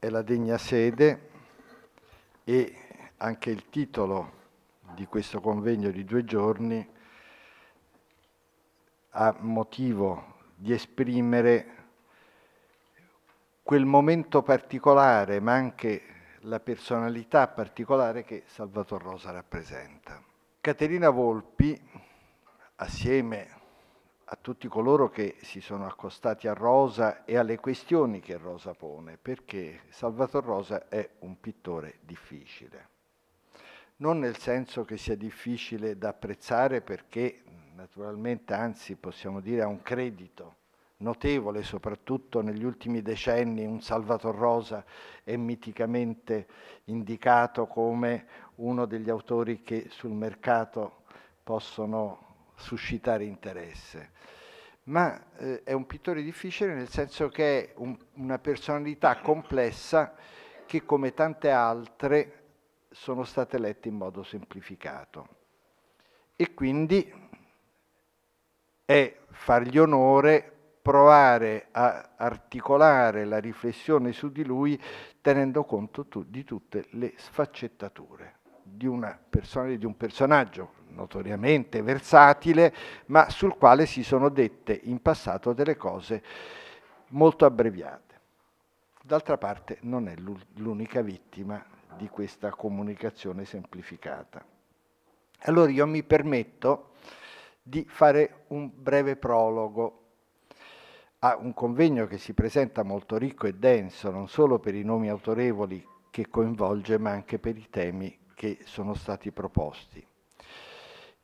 è la degna sede e anche il titolo di questo convegno di due giorni ha motivo di esprimere quel momento particolare, ma anche la personalità particolare che Salvatore Rosa rappresenta. Caterina Volpi, assieme a a tutti coloro che si sono accostati a Rosa e alle questioni che Rosa pone, perché Salvatore Rosa è un pittore difficile. Non nel senso che sia difficile da apprezzare perché naturalmente, anzi possiamo dire, ha un credito notevole, soprattutto negli ultimi decenni, un Salvatore Rosa è miticamente indicato come uno degli autori che sul mercato possono suscitare interesse. Ma eh, è un pittore difficile nel senso che è un, una personalità complessa che come tante altre sono state lette in modo semplificato. E quindi è fargli onore provare a articolare la riflessione su di lui tenendo conto tu, di tutte le sfaccettature di, una persona, di un personaggio notoriamente versatile, ma sul quale si sono dette in passato delle cose molto abbreviate. D'altra parte non è l'unica vittima di questa comunicazione semplificata. Allora io mi permetto di fare un breve prologo a un convegno che si presenta molto ricco e denso, non solo per i nomi autorevoli che coinvolge, ma anche per i temi che sono stati proposti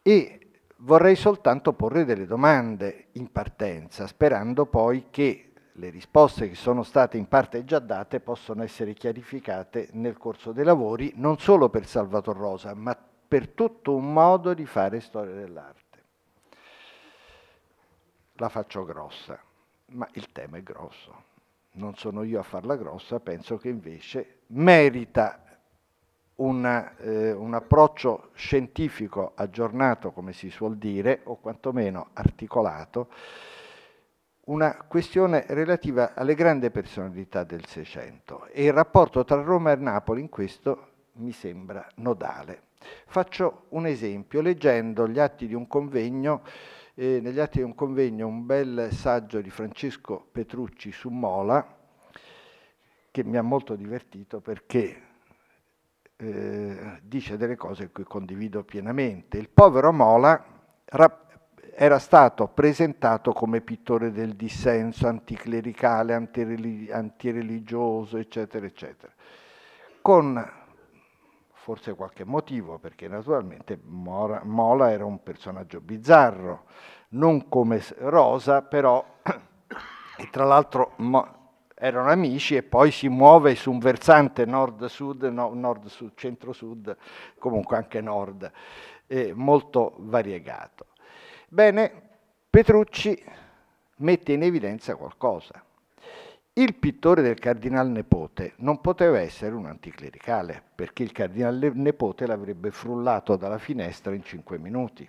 e vorrei soltanto porre delle domande in partenza, sperando poi che le risposte che sono state in parte già date possano essere chiarificate nel corso dei lavori, non solo per Salvatore Rosa, ma per tutto un modo di fare storia dell'arte. La faccio grossa, ma il tema è grosso. Non sono io a farla grossa, penso che invece merita un, eh, un, approccio scientifico aggiornato, come si suol dire, o quantomeno articolato, una questione relativa alle grandi personalità del Seicento e il rapporto tra Roma e Napoli in questo mi sembra nodale. Faccio un esempio leggendo gli atti di un convegno eh, negli atti di un convegno un bel saggio di Francesco Petrucci su Mola, che mi ha molto divertito perché dice delle cose che condivido pienamente. Il povero Mola era stato presentato come pittore del dissenso anticlericale, antireligioso, eccetera, eccetera, con forse qualche motivo, perché naturalmente Mola era un personaggio bizzarro, non come Rosa, però, e tra l'altro erano amici e poi si muove su un versante nord-sud, no, nord-sud centro-sud, comunque anche nord, eh, molto variegato. Bene, Petrucci mette in evidenza qualcosa. Il pittore del cardinal nepote non poteva essere un anticlericale, perché il cardinal nepote l'avrebbe frullato dalla finestra in cinque minuti.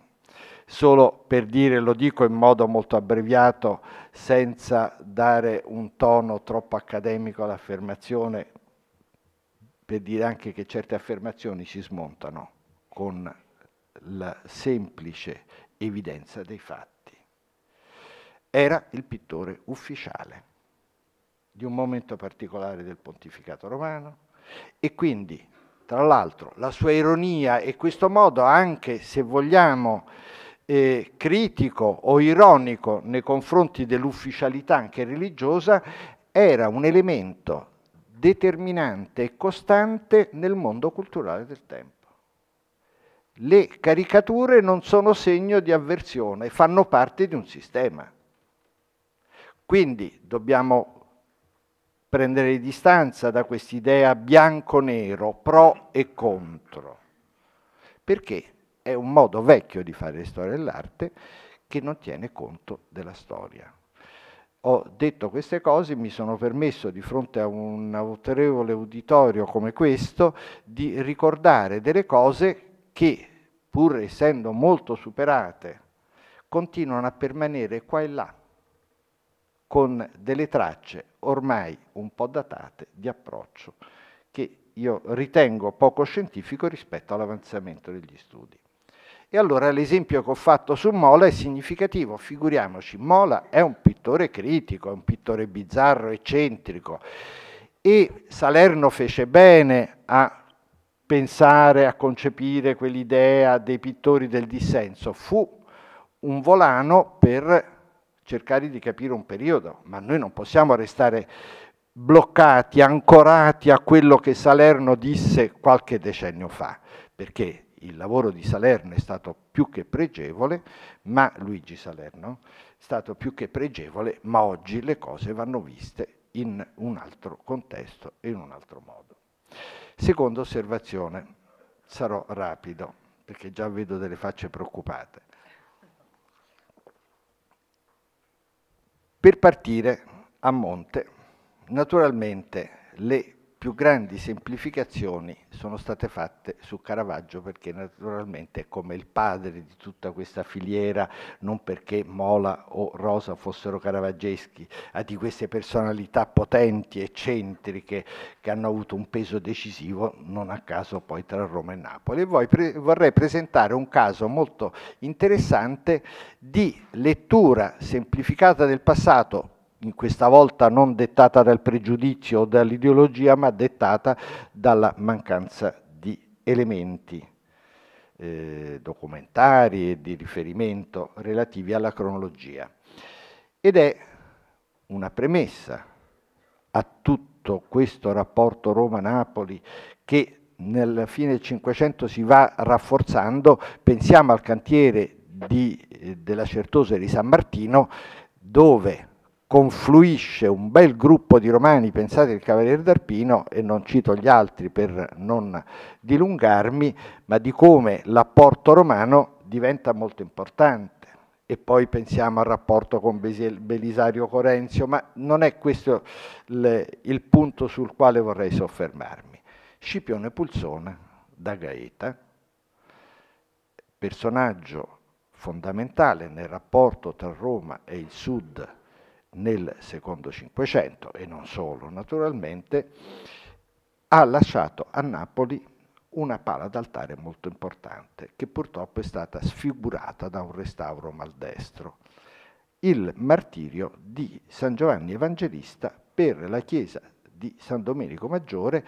Solo per dire, lo dico in modo molto abbreviato, senza dare un tono troppo accademico all'affermazione, per dire anche che certe affermazioni si smontano con la semplice evidenza dei fatti. Era il pittore ufficiale di un momento particolare del pontificato romano e quindi, tra l'altro, la sua ironia e questo modo anche, se vogliamo, eh, critico o ironico nei confronti dell'ufficialità anche religiosa era un elemento determinante e costante nel mondo culturale del tempo. Le caricature non sono segno di avversione, fanno parte di un sistema. Quindi dobbiamo prendere distanza da quest'idea bianco-nero, pro e contro. Perché? è un modo vecchio di fare storia dell'arte che non tiene conto della storia. Ho detto queste cose, mi sono permesso di fronte a un autorevole uditorio come questo di ricordare delle cose che, pur essendo molto superate, continuano a permanere qua e là con delle tracce ormai un po' datate di approccio che io ritengo poco scientifico rispetto all'avanzamento degli studi. E allora l'esempio che ho fatto su Mola è significativo, figuriamoci, Mola è un pittore critico, è un pittore bizzarro, eccentrico e Salerno fece bene a pensare, a concepire quell'idea dei pittori del dissenso, fu un volano per cercare di capire un periodo, ma noi non possiamo restare bloccati, ancorati a quello che Salerno disse qualche decennio fa, perché il lavoro di Salerno è stato più che pregevole, ma Luigi Salerno è stato più che pregevole, ma oggi le cose vanno viste in un altro contesto e in un altro modo. Seconda osservazione, sarò rapido perché già vedo delle facce preoccupate. Per partire a monte, naturalmente le più grandi semplificazioni sono state fatte su Caravaggio perché naturalmente è come il padre di tutta questa filiera, non perché Mola o Rosa fossero caravaggeschi, ma di queste personalità potenti, eccentriche, che hanno avuto un peso decisivo non a caso poi tra Roma e Napoli. E pre vorrei presentare un caso molto interessante di lettura semplificata del passato questa volta non dettata dal pregiudizio o dall'ideologia, ma dettata dalla mancanza di elementi eh, documentari e di riferimento relativi alla cronologia. Ed è una premessa a tutto questo rapporto Roma-Napoli che nella fine del Cinquecento si va rafforzando, pensiamo al cantiere di, eh, della Certosa di San Martino, dove confluisce un bel gruppo di romani, pensate il Cavaliere d'Arpino, e non cito gli altri per non dilungarmi, ma di come l'apporto romano diventa molto importante. E poi pensiamo al rapporto con Belisario Corenzio, ma non è questo il punto sul quale vorrei soffermarmi. Scipione Pulsona da Gaeta, personaggio fondamentale nel rapporto tra Roma e il sud nel secondo Cinquecento e non solo naturalmente, ha lasciato a Napoli una pala d'altare molto importante che purtroppo è stata sfigurata da un restauro maldestro, il martirio di San Giovanni Evangelista per la chiesa di San Domenico Maggiore,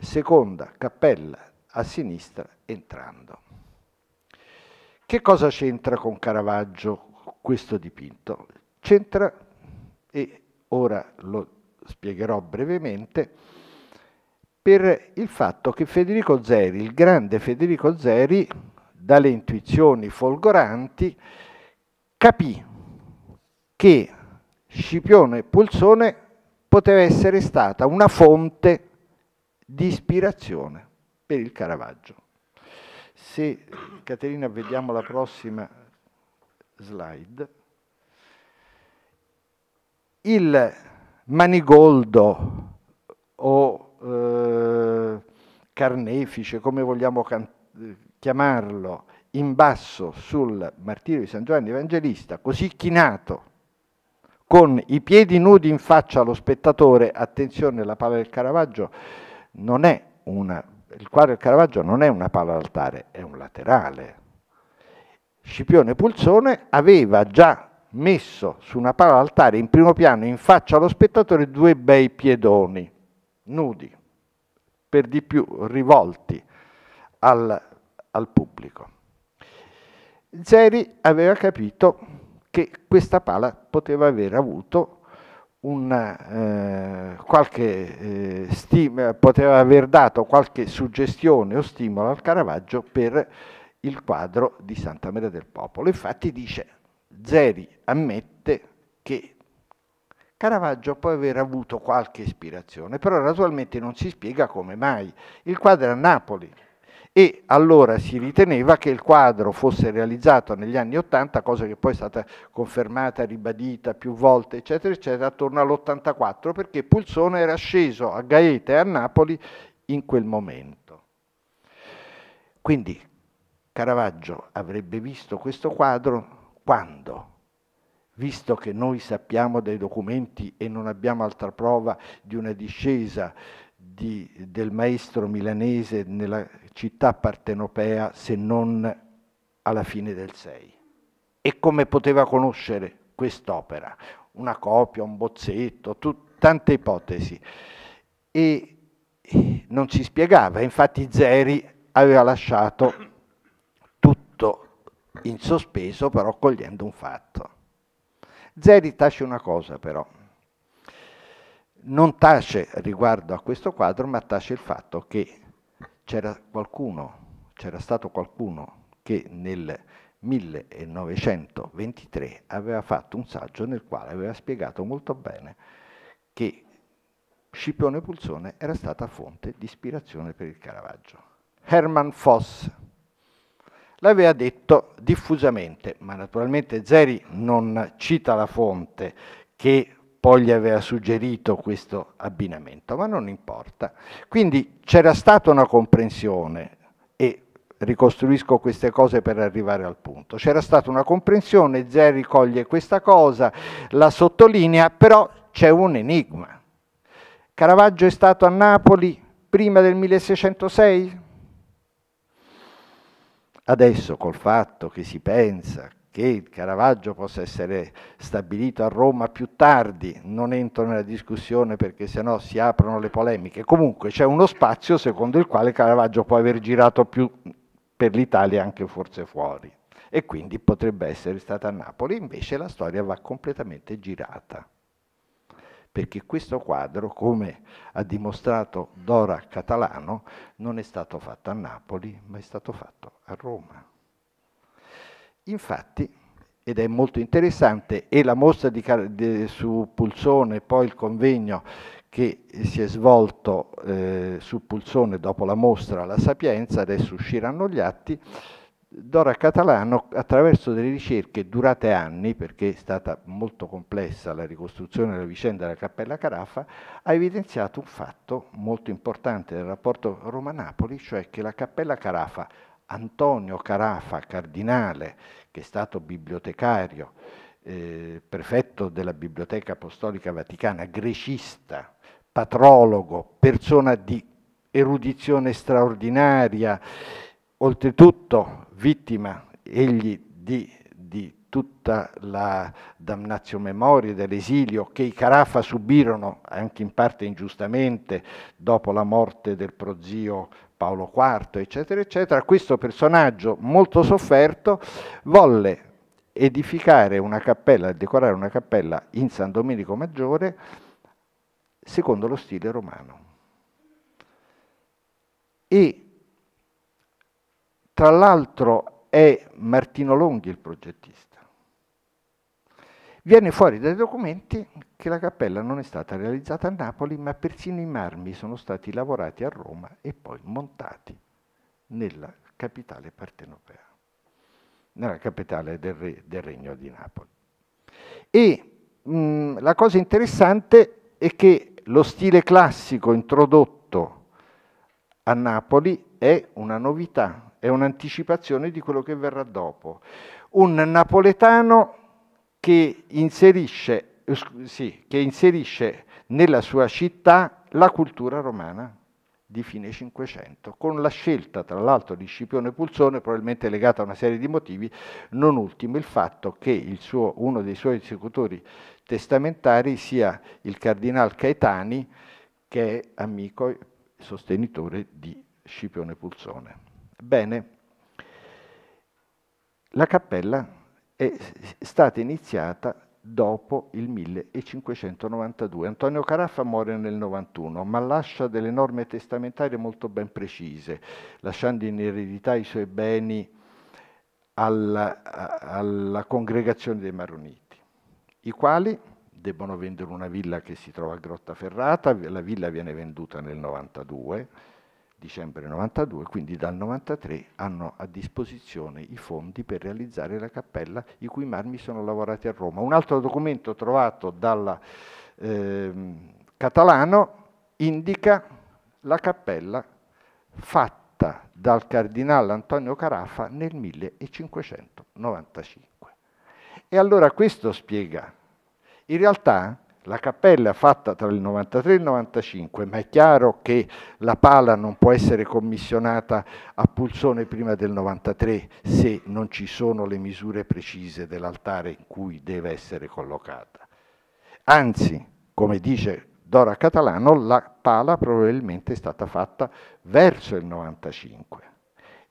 seconda cappella a sinistra entrando. Che cosa c'entra con Caravaggio questo dipinto? C'entra e ora lo spiegherò brevemente, per il fatto che Federico Zeri, il grande Federico Zeri, dalle intuizioni folgoranti, capì che Scipione Pulsone poteva essere stata una fonte di ispirazione per il Caravaggio. Se Caterina vediamo la prossima slide il manigoldo o eh, carnefice, come vogliamo chiamarlo, in basso sul martirio di San Giovanni Evangelista, così chinato, con i piedi nudi in faccia allo spettatore, attenzione, la pala del Caravaggio non è una, il quadro del Caravaggio non è una pala d'altare, è un laterale. Scipione Pulsone aveva già messo su una pala d'altare in primo piano in faccia allo spettatore due bei piedoni nudi, per di più rivolti al, al pubblico. Zeri aveva capito che questa pala poteva aver avuto una, eh, qualche, eh, stima, poteva aver dato qualche suggestione o stimolo al Caravaggio per il quadro di Santa Maria del Popolo. Infatti dice Zeri ammette che Caravaggio può aver avuto qualche ispirazione, però naturalmente non si spiega come mai. Il quadro è a Napoli e allora si riteneva che il quadro fosse realizzato negli anni Ottanta, cosa che poi è stata confermata, ribadita più volte, eccetera, eccetera, attorno all'84, perché Pulsone era sceso a Gaeta e a Napoli in quel momento. Quindi Caravaggio avrebbe visto questo quadro quando? Visto che noi sappiamo dai documenti e non abbiamo altra prova di una discesa di, del maestro milanese nella città partenopea se non alla fine del 6. E come poteva conoscere quest'opera? Una copia, un bozzetto, tut, tante ipotesi. E non si spiegava, infatti Zeri aveva lasciato in sospeso però cogliendo un fatto. Zeri tace una cosa però, non tace riguardo a questo quadro, ma tace il fatto che c'era qualcuno, c'era stato qualcuno che nel 1923 aveva fatto un saggio nel quale aveva spiegato molto bene che Scipione Pulsone era stata fonte di ispirazione per il Caravaggio. Hermann Foss, l'aveva detto diffusamente, ma naturalmente Zeri non cita la fonte che poi gli aveva suggerito questo abbinamento, ma non importa. Quindi c'era stata una comprensione e ricostruisco queste cose per arrivare al punto. C'era stata una comprensione, Zeri coglie questa cosa, la sottolinea, però c'è un enigma. Caravaggio è stato a Napoli prima del 1606? Adesso col fatto che si pensa che Caravaggio possa essere stabilito a Roma più tardi, non entro nella discussione perché sennò si aprono le polemiche, comunque c'è uno spazio secondo il quale Caravaggio può aver girato più per l'Italia anche forse fuori e quindi potrebbe essere stata a Napoli, invece la storia va completamente girata perché questo quadro, come ha dimostrato Dora Catalano, non è stato fatto a Napoli, ma è stato fatto a Roma. Infatti, ed è molto interessante, e la mostra di, di, su Pulsone, poi il convegno che si è svolto eh, su Pulsone dopo la mostra La Sapienza, adesso usciranno gli atti, Dora Catalano attraverso delle ricerche durate anni, perché è stata molto complessa la ricostruzione della vicenda della Cappella Carafa, ha evidenziato un fatto molto importante del rapporto Roma-Napoli, cioè che la Cappella Carafa, Antonio Carafa, cardinale, che è stato bibliotecario, eh, prefetto della Biblioteca Apostolica Vaticana, grecista, patrologo, persona di erudizione straordinaria, oltretutto vittima egli di, di tutta la damnazio memoria dell'esilio che i Carafa subirono, anche in parte ingiustamente, dopo la morte del prozio Paolo IV, eccetera, eccetera, questo personaggio molto sofferto volle edificare una cappella, decorare una cappella in San Domenico Maggiore secondo lo stile romano. E tra l'altro è Martino Longhi il progettista. Viene fuori dai documenti che la cappella non è stata realizzata a Napoli, ma persino i marmi sono stati lavorati a Roma e poi montati nella capitale partenopea, nella capitale del, re, del Regno di Napoli. E mh, la cosa interessante è che lo stile classico introdotto a Napoli è una novità, è un'anticipazione di quello che verrà dopo. Un napoletano che inserisce, eh, sì, che inserisce nella sua città la cultura romana di fine Cinquecento, con la scelta tra l'altro di Scipione Pulsone, probabilmente legata a una serie di motivi, non ultimo il fatto che il suo, uno dei suoi esecutori testamentari sia il cardinal Caetani, che è amico e sostenitore di Scipione Pulzone. Bene, la cappella è stata iniziata dopo il 1592. Antonio Caraffa muore nel 91, ma lascia delle norme testamentarie molto ben precise, lasciando in eredità i suoi beni alla, alla congregazione dei Maroniti, i quali debbono vendere una villa che si trova a Grottaferrata, la villa viene venduta nel 92, dicembre 92, quindi dal 93 hanno a disposizione i fondi per realizzare la cappella i cui marmi sono lavorati a Roma. Un altro documento trovato dal eh, Catalano indica la cappella fatta dal cardinale Antonio Caraffa nel 1595. E allora questo spiega. In realtà la cappella fatta tra il 93 e il 95, ma è chiaro che la pala non può essere commissionata a pulsone prima del 93 se non ci sono le misure precise dell'altare in cui deve essere collocata. Anzi, come dice Dora Catalano, la pala probabilmente è stata fatta verso il 95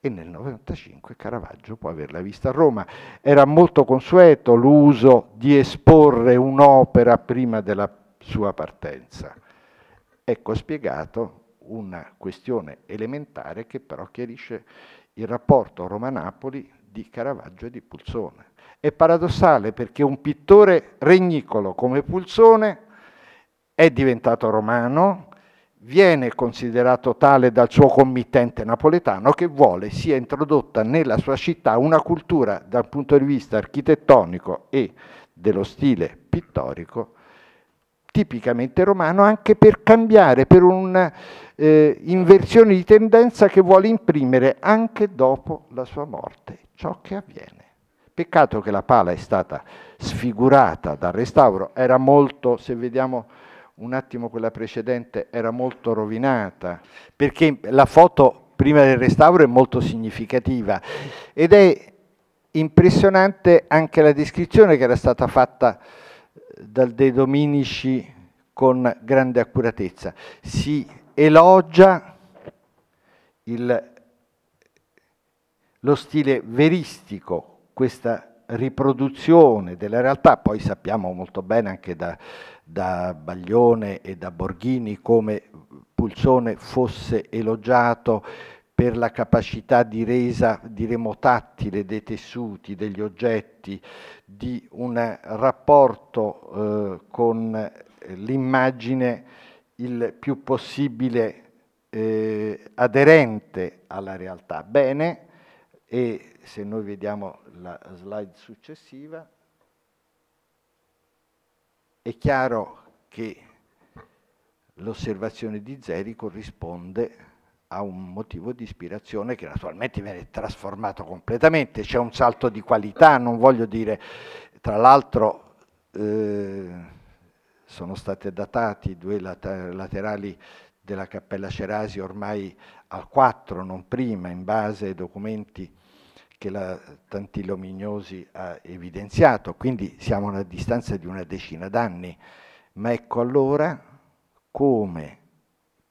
e nel 95 Caravaggio può averla vista a Roma. Era molto consueto l'uso di esporre un'opera prima della sua partenza. Ecco spiegato una questione elementare che però chiarisce il rapporto Roma-Napoli di Caravaggio e di Pulsone. È paradossale perché un pittore regnicolo come Pulsone è diventato romano, viene considerato tale dal suo committente napoletano che vuole sia introdotta nella sua città una cultura dal punto di vista architettonico e dello stile pittorico tipicamente romano anche per cambiare, per un'inversione eh, di tendenza che vuole imprimere anche dopo la sua morte, ciò che avviene. Peccato che la pala è stata sfigurata dal restauro, era molto, se vediamo un attimo quella precedente era molto rovinata, perché la foto prima del restauro è molto significativa ed è impressionante anche la descrizione che era stata fatta eh, dal De Dominici con grande accuratezza. Si elogia il, lo stile veristico, questa riproduzione della realtà, poi sappiamo molto bene anche da, da Baglione e da Borghini come Pulsone fosse elogiato per la capacità di resa, diremo, tattile dei tessuti, degli oggetti, di un rapporto eh, con l'immagine il più possibile eh, aderente alla realtà. Bene, e se noi vediamo la slide successiva, è chiaro che l'osservazione di Zeri corrisponde a un motivo di ispirazione che naturalmente viene trasformato completamente, c'è un salto di qualità, non voglio dire, tra l'altro eh, sono state datati due laterali della Cappella Cerasi ormai al 4, non prima, in base ai documenti che la Tantillo Mignosi ha evidenziato, quindi siamo a una distanza di una decina d'anni, ma ecco allora come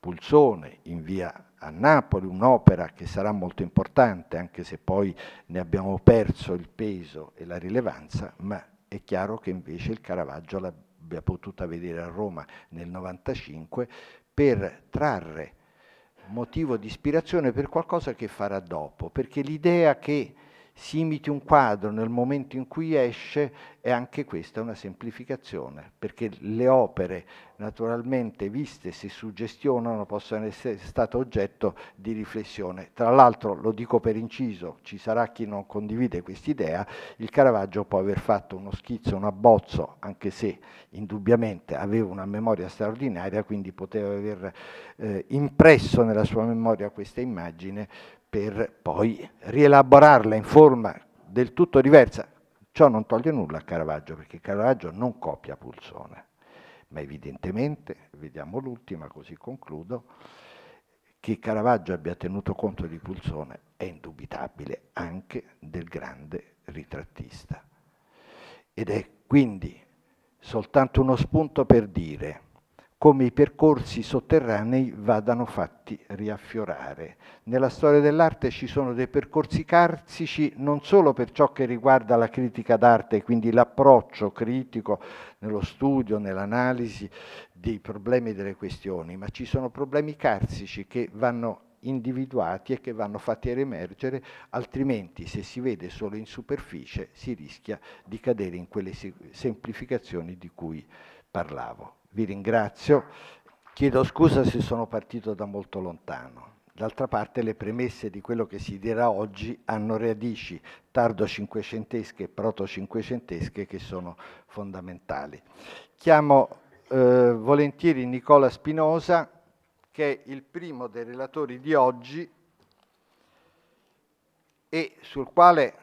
Pulsone invia a Napoli un'opera che sarà molto importante, anche se poi ne abbiamo perso il peso e la rilevanza, ma è chiaro che invece il Caravaggio l'abbia potuta vedere a Roma nel 95 per trarre motivo di ispirazione per qualcosa che farà dopo, perché l'idea che si imiti un quadro nel momento in cui esce è anche questa una semplificazione, perché le opere naturalmente viste si suggestionano possono essere state oggetto di riflessione. Tra l'altro, lo dico per inciso, ci sarà chi non condivide quest'idea, il Caravaggio può aver fatto uno schizzo, un abbozzo, anche se indubbiamente aveva una memoria straordinaria, quindi poteva aver eh, impresso nella sua memoria questa immagine, per poi rielaborarla in forma del tutto diversa. Ciò non toglie nulla a Caravaggio, perché Caravaggio non copia Pulsone, ma evidentemente, vediamo l'ultima così concludo, che Caravaggio abbia tenuto conto di Pulsone è indubitabile anche del grande ritrattista. Ed è quindi soltanto uno spunto per dire come i percorsi sotterranei vadano fatti riaffiorare. Nella storia dell'arte ci sono dei percorsi carsici non solo per ciò che riguarda la critica d'arte, quindi l'approccio critico nello studio, nell'analisi dei problemi e delle questioni, ma ci sono problemi carsici che vanno individuati e che vanno fatti riemergere, altrimenti se si vede solo in superficie si rischia di cadere in quelle semplificazioni di cui parlavo vi ringrazio. Chiedo scusa se sono partito da molto lontano. D'altra parte le premesse di quello che si dirà oggi hanno radici tardo cinquecentesche e proto cinquecentesche che sono fondamentali. Chiamo eh, volentieri Nicola Spinosa, che è il primo dei relatori di oggi e sul quale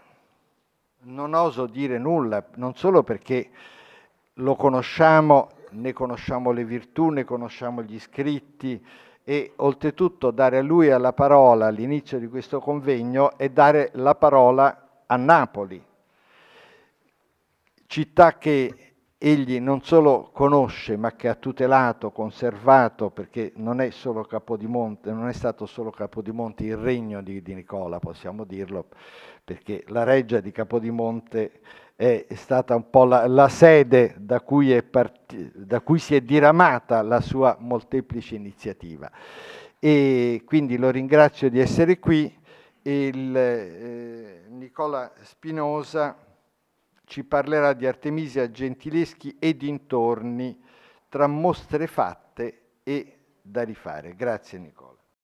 non oso dire nulla, non solo perché lo conosciamo ne conosciamo le virtù, ne conosciamo gli scritti e oltretutto dare a lui la parola all'inizio di questo convegno è dare la parola a Napoli, città che egli non solo conosce ma che ha tutelato, conservato, perché non è, solo Capodimonte, non è stato solo Capodimonte il regno di, di Nicola, possiamo dirlo, perché la reggia di Capodimonte è stata un po' la, la sede da cui, parti, da cui, si è diramata la sua molteplice iniziativa. E quindi lo ringrazio di essere qui. Il, eh, Nicola Spinosa ci parlerà di Artemisia Gentileschi e dintorni tra mostre fatte e da rifare. Grazie Nicola.